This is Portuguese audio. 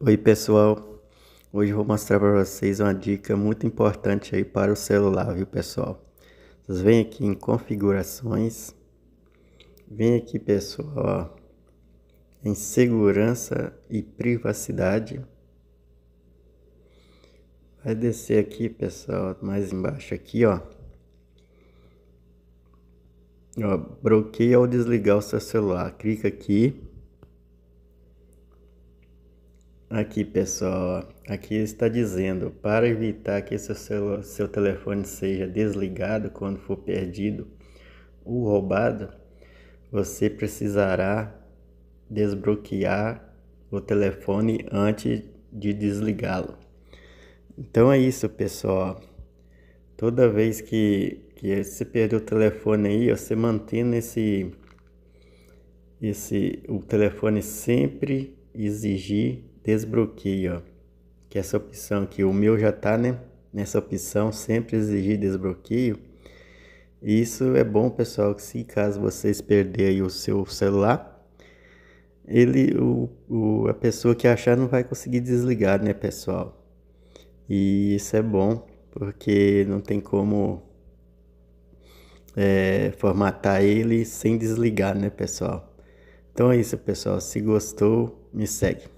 Oi pessoal, hoje vou mostrar para vocês uma dica muito importante aí para o celular, viu pessoal? Vocês vêm aqui em configurações, vem aqui pessoal, ó, em segurança e privacidade. Vai descer aqui pessoal, mais embaixo aqui ó. Ó, bloqueia ou desligar o seu celular, clica aqui Aqui pessoal, aqui está dizendo para evitar que seu, celular, seu telefone seja desligado quando for perdido ou roubado, você precisará desbloquear o telefone antes de desligá-lo. Então é isso pessoal. Toda vez que, que você perder o telefone aí, você mantendo esse, esse o telefone sempre exigir desbloqueio, Que essa opção aqui, o meu já tá, né? Nessa opção, sempre exigir desbloqueio. Isso é bom, pessoal, que se caso vocês perderem o seu celular, ele, o, o, a pessoa que achar não vai conseguir desligar, né, pessoal? E isso é bom, porque não tem como é, formatar ele sem desligar, né, pessoal? Então é isso, pessoal. Se gostou, me segue.